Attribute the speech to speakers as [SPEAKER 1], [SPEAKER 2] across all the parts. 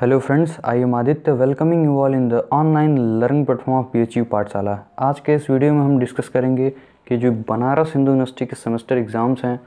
[SPEAKER 1] Hello friends I am Aditya welcoming you all in the online learning platform of P Pathshala आज के इस video में हम डिस्कस करेंगे कि जो बनारस हिंदू यूनिवर्सिटी के सेमेस्टर एग्ज़ाम्स हैं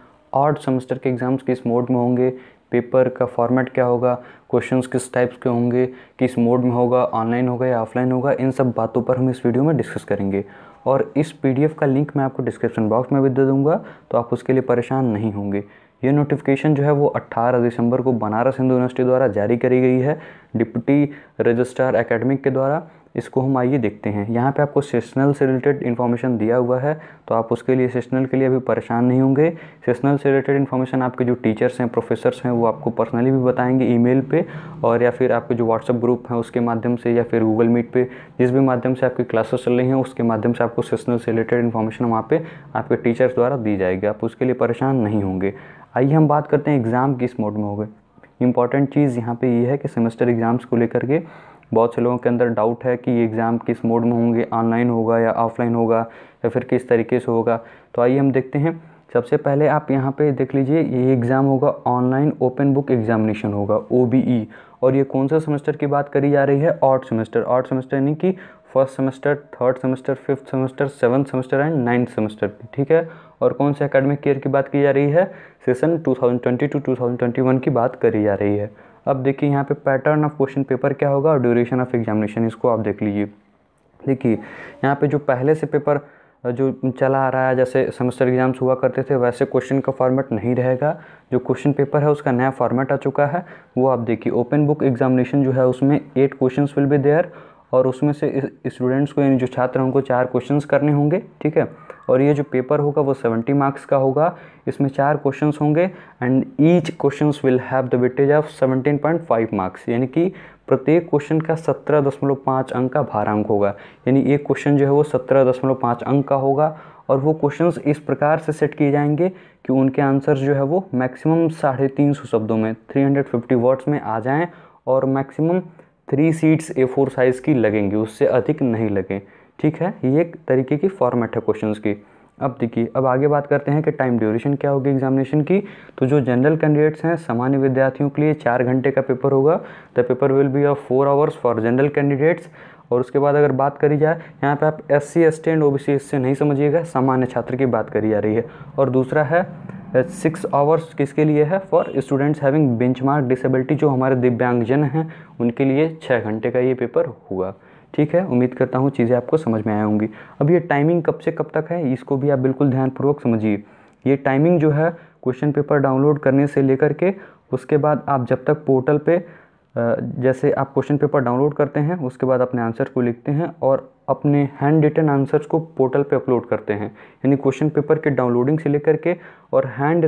[SPEAKER 1] आठ सेमेस्टर के एग्ज़ाम्स किस मोड में होंगे पेपर का फॉर्मेट क्या होगा क्वेश्चंस किस टाइप्स के होंगे किस मोड में होगा ऑनलाइन होगा या ऑफलाइन होगा इन सब बातों पर हम इस वीडियो में डिस्कस करेंगे और इस पीडीएफ का लिंक मैं आपको डिस्क्रिप्शन बॉक्स में भी दे दूँगा तो आप उसके लिए परेशान नहीं होंगे ये नोटिफिकेशन जो है वो 18 दिसंबर को बनारस हिंदू यूनिवर्सिटी द्वारा जारी करी गई है डिप्टी रजिस्ट्रार एकेडमिक के द्वारा इसको हम आइए देखते हैं यहाँ पे आपको सेशनल से रिलेटेड इन्फॉर्मेशन दिया हुआ है तो आप उसके लिए सेशनल के लिए अभी परेशान नहीं होंगे सेशनल से रिलेटेड इन्फॉर्मेशन आपके जो टीचर्स हैं प्रोफेसर्स हैं वो आपको पर्सनली भी बताएंगे ईमेल पे और या फिर आपके जो व्हाट्सअप ग्रुप हैं उसके माध्यम से या फिर गूगल मीट पर जिस भी माध्यम से आपकी क्लासेस चल रही हैं उसके माध्यम से आपको सेशनल से रिलेटेड इन्फॉर्मेशन वहाँ पर आपके टीचर्स द्वारा दी जाएगी आप उसके लिए परेशान नहीं होंगे आइए हम बात करते हैं एग्ज़ाम किस मोड में हो गए इंपॉर्टेंट चीज़ यहाँ पे ये यह है कि सेमेस्टर एग्ज़ाम्स को लेकर के बहुत से लोगों के अंदर डाउट है कि ये एग्ज़ाम किस मोड में होंगे ऑनलाइन होगा या ऑफलाइन होगा या फिर किस तरीके से होगा तो आइए हम देखते हैं सबसे पहले आप यहाँ पे देख लीजिए ये एग्ज़ाम होगा ऑनलाइन ओपन बुक एग्जामिनेशन होगा ओ e। और ये कौन सा सेमेस्टर की बात करी जा रही है आठ सेमेस्टर आठ सेमेस्टर यानी कि first semester third semester fifth semester seventh semester and ninth semester की ठीक है और कौन से अकेडमिक ईयर की बात की जा रही है सेशन 2020 टू 2021 की बात करी जा रही है अब देखिए यहाँ पे पैटर्न ऑफ क्वेश्चन पेपर क्या होगा और ड्यूरेशन ऑफ एग्जामिनेशन इसको आप देख लीजिए देखिए यहाँ पे जो पहले से पेपर जो चला आ रहा है जैसे सेमेस्टर एग्ज़ाम्स हुआ करते थे वैसे क्वेश्चन का फॉर्मेट नहीं रहेगा जो क्वेश्चन पेपर है उसका नया फॉर्मेट आ चुका है वो आप देखिए ओपन बुक एग्जामिनेशन जो है उसमें eight question will be there और उसमें से स्टूडेंट्स को यानी जो छात्र उनको चार क्वेश्चन करने होंगे ठीक है और ये जो पेपर होगा वो सेवेंटी मार्क्स का होगा इसमें चार क्वेश्चंस होंगे and each questions will have the weightage of seventeen point five marks यानी कि प्रत्येक क्वेश्चन का सत्रह दशमलव पाँच अंक का अंक होगा यानी एक क्वेश्चन जो है वो सत्रह दशमलव पाँच अंक का होगा और वो क्वेश्चंस इस प्रकार से सेट किए जाएंगे कि उनके आंसर्स जो है वो मैक्सिमम साढ़े तीन सौ शब्दों में थ्री हंड्रेड फिफ्टी वर्ड्स में आ जाएं और maximum three sheets A four size की लगेंगी उससे अधिक नहीं लगें ठीक है ये एक तरीके की फॉर्मेट है क्वेश्चन की अब देखिए अब आगे बात करते हैं कि टाइम ड्यूरेशन क्या होगी एग्जामिनेशन की तो जो जनरल कैंडिडेट्स हैं सामान्य विद्यार्थियों के लिए चार घंटे का पेपर होगा the paper will be of four hours for general candidates और उसके बाद अगर बात करी जाए यहाँ पे आप S C S T and O B C इससे नहीं समझिएगा सामान्य छात्र की बात करी जा रही है और दूसरा है सिक्स आवर्स किसके लिए है for students having benchmark disability जो हमारे दिव्यांगजन हैं उनके लिए छः घंटे का ये पेपर हुआ ठीक है उम्मीद करता हूँ चीज़ें आपको समझ में आए होंगी अब ये टाइमिंग कब से कब तक है इसको भी आप बिल्कुल ध्यानपूर्वक समझिए ये टाइमिंग जो है क्वेश्चन पेपर डाउनलोड करने से लेकर के उसके बाद आप जब तक पोर्टल पे जैसे आप क्वेश्चन पेपर डाउनलोड करते हैं उसके बाद अपने आंसर को लिखते हैं और अपने हैंड रिटन आंसर्स को पोर्टल पे अपलोड करते हैं यानी क्वेश्चन पेपर के डाउनलोडिंग से लेकर के और हैंड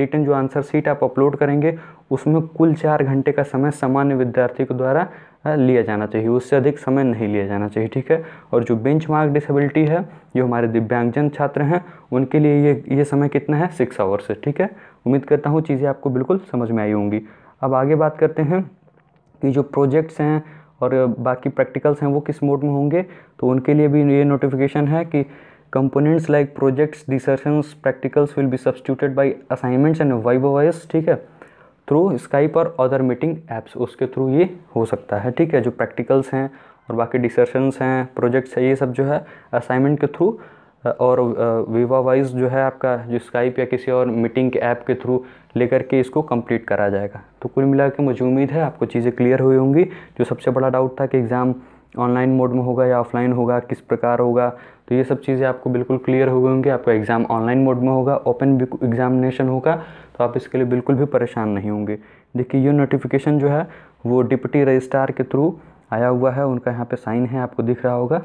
[SPEAKER 1] रिटन जो आंसर सीट आप अपलोड करेंगे उसमें कुल चार घंटे का समय सामान्य विद्यार्थी के द्वारा हाँ, लिया जाना चाहिए उससे अधिक समय नहीं लिया जाना चाहिए ठीक है और जो बेंच मार्क डिसेबिलिटी है जो हमारे दिव्यांगजन छात्र हैं उनके लिए ये ये समय कितना है सिक्स आवर्स ठीक है उम्मीद करता हूँ चीज़ें आपको बिल्कुल समझ में आई होंगी अब आगे बात करते हैं कि जो प्रोजेक्ट्स हैं और बाकी प्रैक्टिकल्स हैं वो किस मोड में होंगे तो उनके लिए भी ये नोटिफिकेशन है कि components like projects dissertations practicals will be substituted by assignments and viva voce ठीक है थ्रू स्काइप और अदर मीटिंग ऐप्स उसके थ्रू ये हो सकता है ठीक है जो प्रैक्टिकल्स हैं और बाकी डिस्कशंस हैं प्रोजेक्ट्स हैं ये सब जो है असाइनमेंट के थ्रू और विवा uh, वाइज जो है आपका जो स्काइप या किसी और मीटिंग के ऐप के थ्रू लेकर के इसको कंप्लीट करा जाएगा तो कुल मिला के मुझे उम्मीद है आपको चीज़ें क्लियर हुई होंगी जो सबसे बड़ा डाउट था कि एग्ज़ाम ऑनलाइन मोड में होगा या ऑफलाइन होगा किस प्रकार होगा तो ये सब चीज़ें आपको बिल्कुल क्लियर हो गई होंगी आपका एग्ज़ाम ऑनलाइन मोड में होगा ओपन एग्जामिनेशन होगा तो आप इसके लिए बिल्कुल भी परेशान नहीं होंगे देखिए ये नोटिफिकेशन जो है वो डिप्टी रजिस्ट्रार के थ्रू आया हुआ है उनका यहाँ पे साइन है आपको दिख रहा होगा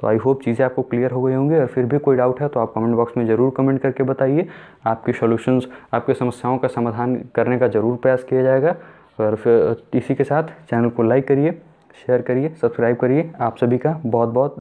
[SPEAKER 1] तो आई होप चीज़ें आपको क्लियर हो गई होंगी और फिर भी कोई डाउट है तो आप कमेंट बॉक्स में ज़रूर कमेंट करके बताइए आपके सॉल्यूशंस आपके समस्याओं का समाधान करने का ज़रूर प्रयास किया जाएगा और फिर इसी के साथ चैनल को लाइक करिए शेयर करिए सब्सक्राइब करिए आप सभी का बहुत बहुत